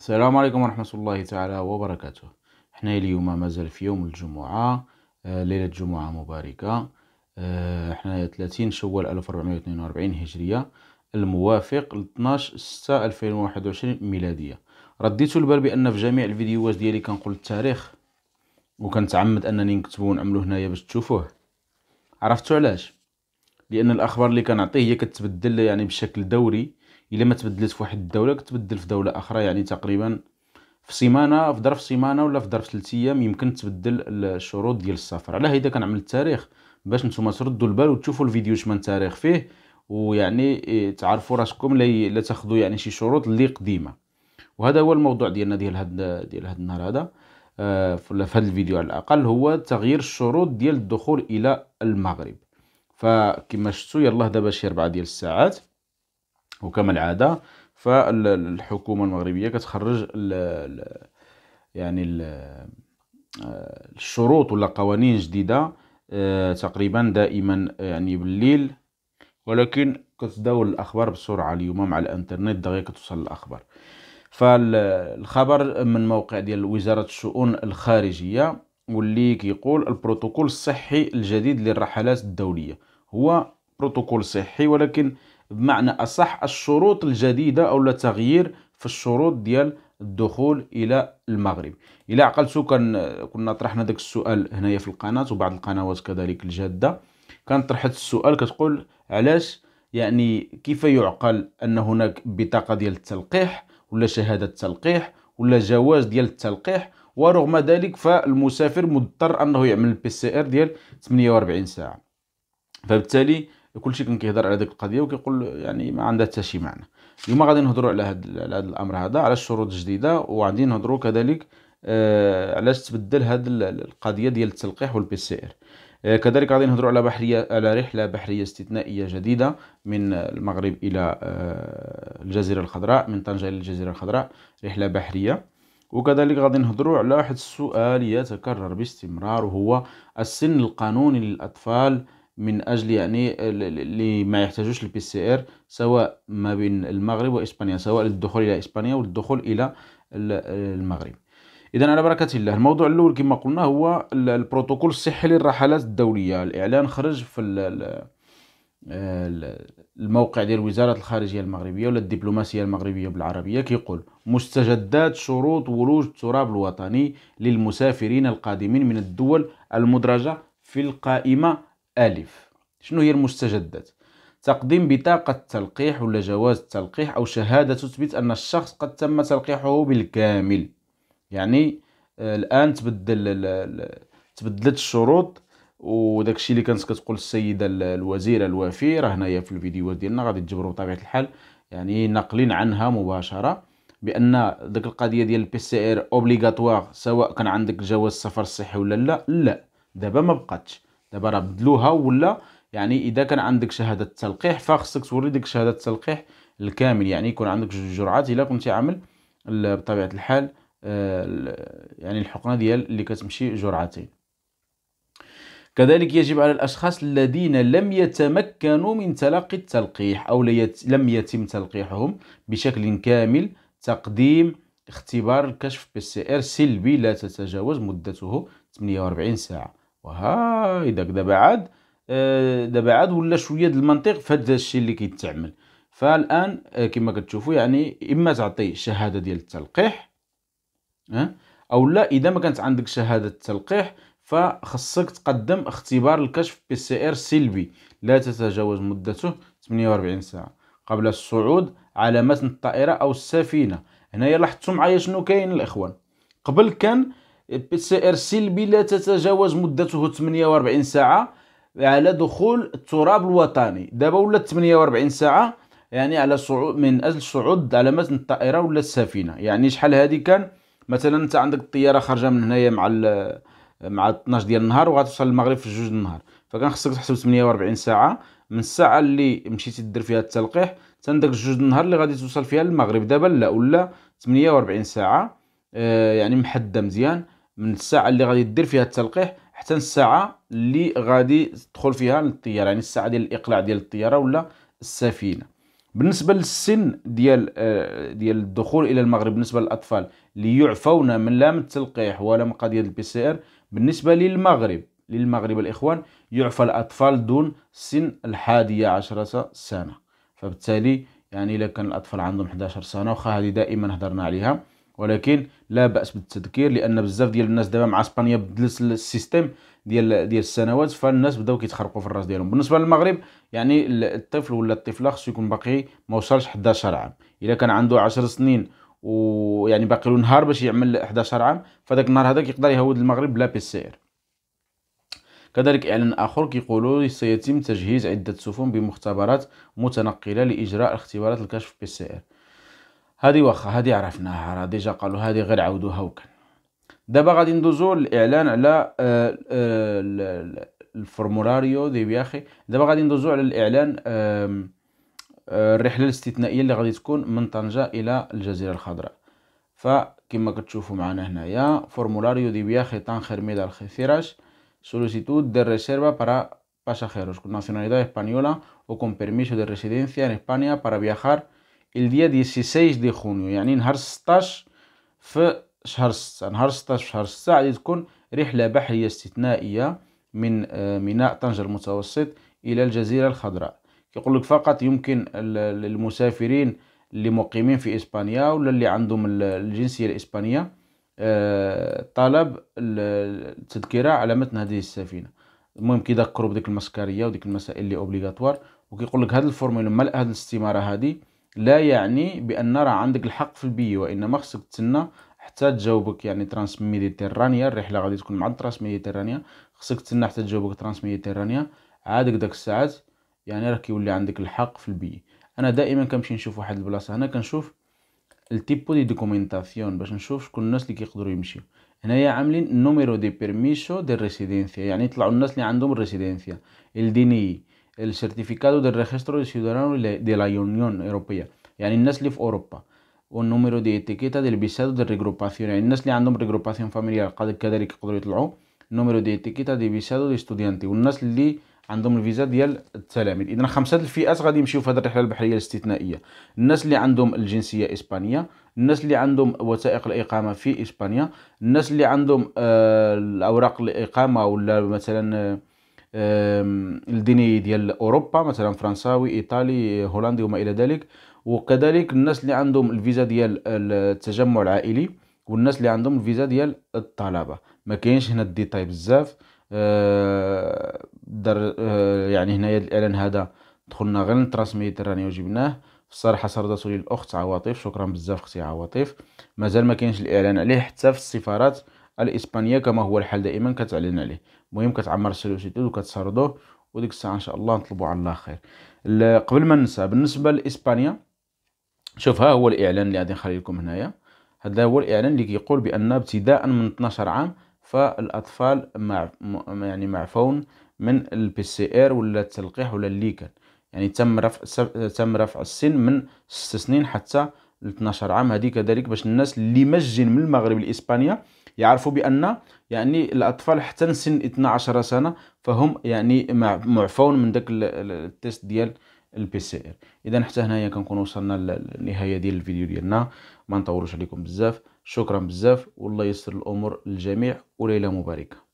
السلام عليكم ورحمة الله تعالى وبركاته احنا اليوم مازال في يوم الجمعة آه، ليلة جمعة مباركة آه، احنا 30 شوال 1442 هجرية الموافق ل 12 6 2021 ميلادية رديت البال بان في جميع الفيديوهات ديالي كنقول التاريخ وكنتعمد انني نكتبه ونعمله هنايا باش تشوفوه عرفتوا علاش لان الاخبار اللي كنعطيه هي كتبدل يعني بشكل دوري الا ما تبدلت في واحد الدوله كتبدل في دوله اخرى يعني تقريبا في سيمانه في ظرف سيمانه ولا في ظرف ثلاث ايام يمكن تبدل الشروط ديال السفر على هيدا كنعمل التاريخ باش نتوما تردوا البال وتشوفوا الفيديو شمن تاريخ فيه ويعني إيه تعرفوا راسكم لا تاخذوا يعني شي شروط اللي قديمه وهذا هو الموضوع ديالنا ديال هاد ديال هاد النهار هذا آه، في هذا الفيديو على الاقل هو تغيير الشروط ديال الدخول الى المغرب فكما شفتوا يلاه دابا شي 4 ديال الساعات وكما العاده فالحكومه المغربيه كتخرج الـ يعني الـ الشروط ولا قوانين جديده آه، تقريبا دائما يعني بالليل ولكن كتداول الاخبار بسرعه اليوم مع الانترنت دغيا كتوصل الاخبار فالخبر من موقع ديال وزاره الشؤون الخارجيه واللي كيقول البروتوكول الصحي الجديد للرحلات الدوليه هو بروتوكول صحي ولكن بمعنى أصح الشروط الجديدة أو التغيير في الشروط ديال الدخول الى المغرب الى عقلتو كان كنا طرحنا داك السؤال هنايا في القناه وبعض القنوات كذلك الجاده كان طرحت السؤال كتقول علاش يعني كيف يعقل ان هناك بطاقه ديال التلقيح ولا شهاده تلقيح ولا جواز ديال التلقيح ورغم ذلك فالمسافر مضطر انه يعمل البي سي ار ديال 48 ساعه فبالتالي كلشي كان كيهضر على ديك القضيه وكيقول يعني ما عندها حتى شي معنى اليوم غادي نهضروا على هذا على هذا الامر هذا على الشروط الجديده وغادي نهضروا كذلك آه علاش تبدل هذا القضيه ديال التلقيح والبي سي ار آه كذلك غادي نهضروا على بحريه على رحله بحريه استثنائيه جديده من المغرب الى آه الجزيره الخضراء من طنجه الى الجزيره الخضراء رحله بحريه وكذلك غادي نهضروا على واحد السؤال يتكرر باستمرار وهو السن القانوني للاطفال من اجل يعني اللي ما يحتاجوش البي سي ار سواء ما بين المغرب واسبانيا سواء للدخول الى اسبانيا والدخول الى المغرب اذا على بركه الله الموضوع الاول كما قلنا هو البروتوكول الصحي للرحلات الدوليه الاعلان خرج في الموقع ديال وزاره الخارجيه المغربيه ولا الدبلوماسيه المغربيه بالعربيه كيقول مستجدات شروط ولوج التراب الوطني للمسافرين القادمين من الدول المدرجه في القائمه ألف شنو هي المستجدات تقديم بطاقة تلقيح ولا جواز التلقيح أو شهادة تثبت أن الشخص قد تم تلقيحه بالكامل يعني آه، الآن تبدل تبدلت الشروط وداك الشيء اللي كانت كتقول السيده الوزيره الوافية راه هنايا في الفيديوهات ديالنا غادي تجبروا بطبيعه الحال يعني ناقلين عنها مباشره بان داك القضيه ديال البي سي ار اوبليغاتوار سواء كان عندك جواز سفر صحي ولا لا لا دابا ما بقاتش دابا راه بدلوها ولا يعني اذا كان عندك شهاده تلقيح فخصك توري ديك شهاده التلقيح الكامل يعني يكون عندك جوج جرعات الا كنتي عامل بطبيعه الحال آه، يعني الحقنه ديال اللي كتمشي جرعتين كذلك يجب على الاشخاص الذين لم يتمكنوا من تلقي التلقيح او لم يتم تلقيحهم بشكل كامل تقديم اختبار الكشف بي سي ار سلبي لا تتجاوز مدته 48 ساعه وهاي داك دابا عاد آه، دابا عاد ولا شويه د المنطق فهاد الشيء اللي كيتعمل فالان آه، كما كتشوفوا يعني اما تعطي شهاده ديال التلقيح آه، او لا اذا ما كانت عندك شهاده التلقيح فخصك تقدم اختبار الكشف بي سي ار سلبي لا تتجاوز مدته 48 ساعه قبل الصعود على متن الطائره او السفينه هنايا لاحظتوا معايا شنو كاين الاخوان قبل كان PCR سلبي لا تتجاوز مدته 48 ساعة على دخول التراب الوطني دابا ولات 48 ساعة يعني على صعود من اجل صعود على متن الطائرة ولا السفينة يعني شحال هادي كان مثلا انت عندك الطيارة خارجة من هنايا مع مع 12 ديال النهار وغتوصل للمغرب في جوج النهار فكان خصك تحسب 48 ساعة من الساعة اللي مشيتي دير فيها التلقيح داك جوج النهار اللي غادي توصل فيها للمغرب دابا لا ولا 48 ساعة آه يعني محددة مزيان من الساعه اللي غادي دير فيها التلقيح حتى الساعه اللي غادي تدخل فيها للطياره يعني الساعه ديال الاقلاع ديال الطياره ولا السفينه بالنسبه للسن ديال آه، ديال الدخول الى المغرب بالنسبه للاطفال اللي يعفون من لا من التلقيح ولا من قضيه البي سي ار بالنسبه للمغرب للمغرب الاخوان يعفى الاطفال دون سن الحادية عشرة سنه فبالتالي يعني الا كان الاطفال عندهم 11 سنه وخا هذه دائما هضرنا عليها ولكن لا باس بالتذكير لان بزاف ديال الناس دابا مع اسبانيا بدلت السيستيم ديال ديال السنوات فالناس بداو كيتخرقوا في الراس ديالهم بالنسبه للمغرب يعني الطفل ولا الطفله خصو يكون باقي ما وصلش 11 عام الا كان عنده 10 سنين ويعني باقي له نهار باش يعمل 11 عام فداك النهار هذاك يقدر يهود المغرب بلا بي سي ار كذلك اعلان اخر كيقولوا سيتم تجهيز عده سفن بمختبرات متنقله لاجراء اختبارات الكشف بي سي ار هذه واخا هذه عرفناها راه ديجا قالوا هذه غير عاودوها وكان دابا غادي ندوزو الاعلان على آه، آه، الفورمولاريو دي بياخي دابا غادي ندوزو على الاعلان آه، الرحله الاستثنائيه اللي غادي تكون من طنجه الى الجزيره الخضراء فكما كتشوفوا معنا هنايا فورمولاريو دي بياخي tan ميدا Algeciras سوليسيتود دي ريسيرفا بارا pasajeros كون ناسيوناليدا اسبانيولا او كون بيرميسو دي residencia ان اسبانيا بارا فياجار الديا ديال دي خونيو يعني نهار 16 في شهر 6 نهار 16 في شهر 6 غادي تكون رحله بحريه استثنائيه من ميناء طنجة المتوسط الى الجزيره الخضراء كيقول لك فقط يمكن للمسافرين اللي مقيمين في اسبانيا ولا اللي عندهم الجنسيه الاسبانيه طلب التذكره على متن هذه السفينه المهم كيذكروا بديك المسكريه وديك المسائل اللي اوبليغاتوار وكيقول لك هذا الفورمولا مال هذه الاستماره هذه لا يعني بان راه عندك الحق في البي وانما خصك تسنى حتى تجاوبك يعني ترانس ميديتيرانيا الرحله غادي تكون مع ترانس ميديتيرانيا خصك تسنى حتى تجاوبك ترانس ميديتيرانيا عاد داك الساعات يعني راه كيولي عندك الحق في البي انا دائما كنمشي نشوف واحد البلاصه هنا كنشوف التيبو دي دوكومونطاسيون باش نشوف شكون الناس اللي كيقدروا يمشيو هنايا عاملين نوميرو دي بيرميشو دي ريسيدينسيا يعني طلعوا الناس اللي عندهم الريسيدينسيا الديني السيرتيفيكادو del registro de ciudadano de la Unión Europea يعني الناس اللي في اوروبا والنمرو دي اتيكيتا ديال بيسادو دي ريغروباسيون يعني الناس اللي عندهم ريغروباسيون فاميليال قد كذلك يقدروا يطلعوا النمرو دي اتيكيتا دي بيسادو دي ستوديانتي والناس اللي عندهم الفيزا ديال التلاميذ اذا خمسه الفئات غادي يمشيو في هذه الرحله البحريه الاستثنائيه الناس اللي عندهم الجنسيه اسبانيه الناس اللي عندهم وثائق الاقامه في اسبانيا الناس اللي عندهم آه الاوراق الاقامه ولا مثلا آه الديني ديال اوروبا مثلا فرنساوي ايطالي هولندي وما الى ذلك وكذلك الناس اللي عندهم الفيزا ديال التجمع العائلي والناس اللي عندهم الفيزا ديال الطلبه ما كاينش هنا الديتاي بزاف آه، در آه، يعني هنايا الاعلان هذا دخلنا غير نتراسميت راني وجبناه الصراحه صردته لي الاخت عواطف شكرا بزاف اختي عواطف مازال ما كاينش الاعلان عليه حتى في السفارات الاسبانيه كما هو الحال دائما كتعلن عليه المهم كتعمر السيلوسيتود وكتسردوه وديك الساعه ان شاء الله نطلبوا على الله خير قبل ما ننسى بالنسبه لاسبانيا شوف ها هو الاعلان اللي غادي نخلي لكم هنايا هذا هو الاعلان اللي كيقول بان ابتداء من 12 عام فالاطفال مع يعني معفون من البي سي ار ولا التلقيح ولا الليكن يعني تم رفع تم رفع السن من 6 سنين حتى ل 12 عام هذه كذلك باش الناس اللي مجن من المغرب لاسبانيا يعرفوا بان يعني الاطفال حتى سن 12 سنه فهم يعني معفون من داك التيست ديال البي سي ار اذا حتى هنايا كنكونوا وصلنا للنهايه ديال الفيديو ديالنا ما نطولوش عليكم بزاف شكرا بزاف والله يسر الامور للجميع وليله مباركه